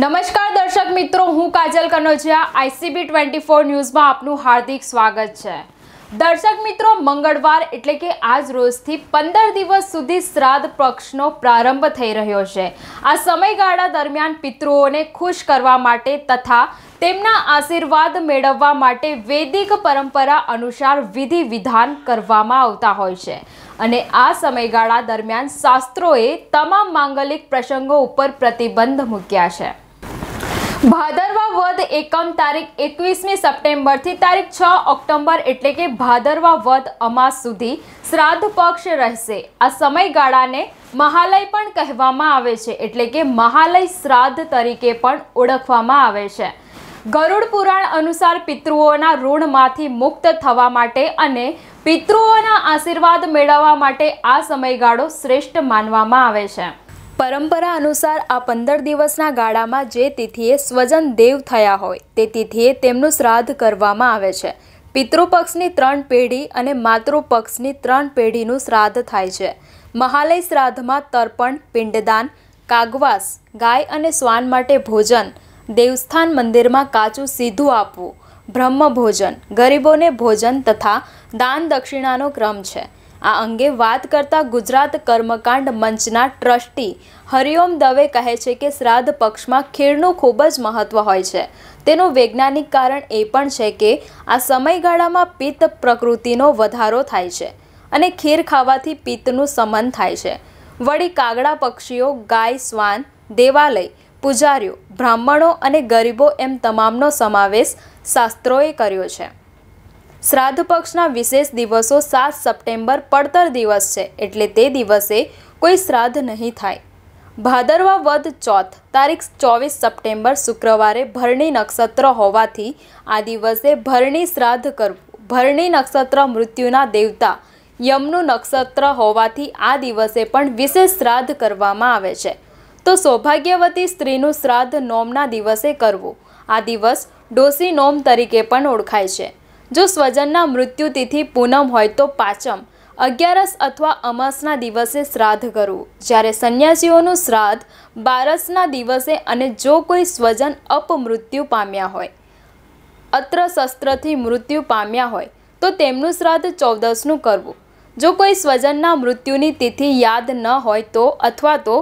નમસ્કાર દર્શક મિત્રો હું Kajal Kanojiya ICB twenty four ન્યૂઝમાં આપનું હાર્દિક સ્વાગત છે દર્શક મિત્રો મંગળવાર એટલે કે આજ રોજથી પંદર દિવસ સુધી શ્રાદ્ધ પક્ષનો પ્રારંભ થઈ રહ્યો છે આ સમયગાળા દરમિયાન પિતૃઓને ખુશ કરવા માટે તથા તેમના આશીર્વાદ મેળવવા માટે વૈદિક પરંપરા અનુસાર વિધિ વિધાન કરવામાં આવતા હોય છે અને આ સમયગાળા દરમિયાન શાસ્ત્રોએ તમામ માંગલિક પ્રસંગો ઉપર પ્રતિબંધ મૂક્યા છે ભાદરવા વધ એકમ તારીખ એકવીસમી સપ્ટેમ્બરથી તારીખ છ ઓક્ટોબર એટલે કે ભાદરવા વધ અમાસ સુધી શ્રાદ્ધ પક્ષ રહેશે આ સમયગાળાને મહાલય પણ કહેવામાં આવે છે એટલે કે મહાલય શ્રાદ્ધ તરીકે પણ ઓળખવામાં આવે છે ગરુડ પુરાણ અનુસાર પિતૃઓના ઋણમાંથી મુક્ત થવા માટે અને પિતૃઓના આશીર્વાદ મેળવવા માટે આ સમયગાળો શ્રેષ્ઠ માનવામાં આવે છે પરંપરા અનુસાર આ પંદર દિવસના ગાળામાં જે તિથિએ સ્વજન દેવ થયા હોય તે તિથિએ તેમનું શ્રાદ્ધ કરવામાં આવે છે પિતૃપક્ષની ત્રણ પેઢી અને માતૃપક્ષની ત્રણ પેઢીનું શ્રાદ્ધ થાય છે મહાલય શ્રાદ્ધમાં તર્પણ પિંડદાન કાગવાસ ગાય અને શ્વાન માટે ભોજન દેવસ્થાન મંદિરમાં કાચું સીધું આપવું બ્રહ્મ ભોજન ગરીબોને ભોજન તથા દાન દક્ષિણાનો ક્રમ છે આ અંગે વાત કરતા ગુજરાત કર્મકાંડ મંચના ટ્રસ્ટી હરિઓમ દવે કહે છે કે શ્રાદ્ધ પક્ષમાં ખીરનું ખૂબ જ મહત્ત્વ હોય છે તેનું વૈજ્ઞાનિક કારણ એ પણ છે કે આ સમયગાળામાં પિત્ત પ્રકૃતિનો વધારો થાય છે અને ખીર ખાવાથી પિત્તનું સમન થાય છે વળી કાગડા પક્ષીઓ ગાય શ્વાન દેવાલય પૂજારીઓ બ્રાહ્મણો અને ગરીબો એમ તમામનો સમાવેશ શાસ્ત્રોએ કર્યો છે શ્રાદ્ધ પક્ષના વિશેષ દિવસો સાત સપ્ટેમ્બર પડતર દિવસ છે એટલે તે દિવસે કોઈ શ્રાદ્ધ નહીં થાય ભાદરવા વદ ચોથ તારીખ ચોવીસ સપ્ટેમ્બર શુક્રવારે ભરણી નક્ષત્ર હોવાથી આ દિવસે ભરણી શ્રાદ્ધ કરવું ભરણી નક્ષત્ર મૃત્યુના દેવતા યમનું નક્ષત્ર હોવાથી આ દિવસે પણ વિશેષ શ્રાદ્ધ કરવામાં આવે છે તો સૌભાગ્યવતી સ્ત્રીનું શ્રાદ્ધ નોમના દિવસે કરવું આ દિવસ ડોસી નોમ તરીકે પણ ઓળખાય છે જો સ્વજનના મૃત્યુ તિથિ પૂનમ હોય તો પાચમ અગિયારસ અથવા અમાસના દિવસે શ્રાદ્ધ કરવું જ્યારે સંન્યાસીઓનું શ્રાદ્ધ બારસના દિવસે અને જો કોઈ સ્વજન અપમૃત્યુ પામ્યા હોય અત્ર શસ્ત્રથી મૃત્યુ પામ્યા હોય તો તેમનું શ્રાદ્ધ ચૌદસનું કરવું જો કોઈ સ્વજનના મૃત્યુની તિથિ યાદ ન હોય તો અથવા તો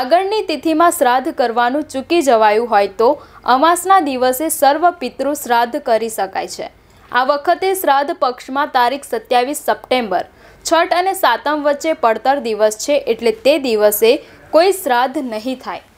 આગળની તિથિમાં શ્રાદ્ધ કરવાનું ચૂકી જવાયું હોય તો અમાસના દિવસે સર્વ પિતૃ શ્રાદ્ધ કરી શકાય છે આ વખતે શ્રાદ્ધ પક્ષમાં તારીખ સત્યાવીસ સપ્ટેમ્બર છઠ અને સાતમ વચ્ચે પડતર દિવસ છે એટલે તે દિવસે કોઈ શ્રાદ્ધ નહીં થાય